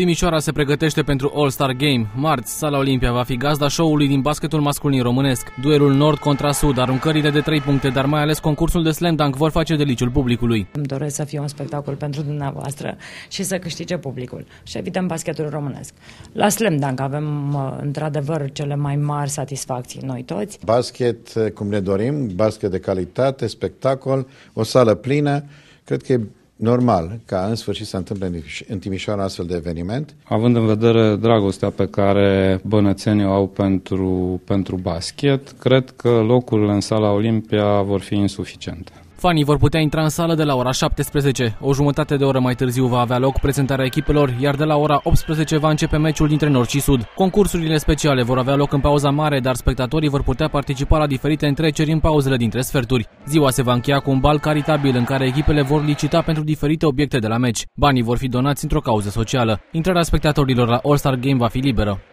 Timișoara se pregătește pentru All-Star Game. Marți, Sala Olimpia va fi gazda show-ului din basketul masculin românesc. Duelul Nord contra Sud, aruncările de 3 puncte, dar mai ales concursul de slam dunk vor face deliciul publicului. Îmi doresc să fie un spectacol pentru dumneavoastră și să câștige publicul și evităm basketul românesc. La slam dunk avem într-adevăr cele mai mari satisfacții noi toți. Basket eh, cum ne dorim, basket de calitate, spectacol, o sală plină. Cred că e normal ca în sfârșit să întâmple în Timișoara astfel de eveniment? Având în vedere dragostea pe care bănățenii au pentru, pentru basket, cred că locurile în sala Olimpia vor fi insuficiente. Fanii vor putea intra în sală de la ora 17. O jumătate de oră mai târziu va avea loc prezentarea echipelor, iar de la ora 18 va începe meciul dintre Nord și Sud. Concursurile speciale vor avea loc în pauza mare, dar spectatorii vor putea participa la diferite întreceri în pauzele dintre sferturi. Ziua se va încheia cu un bal caritabil în care echipele vor licita pentru diferite obiecte de la meci. Banii vor fi donați într-o cauză socială. Intrarea spectatorilor la All-Star Game va fi liberă.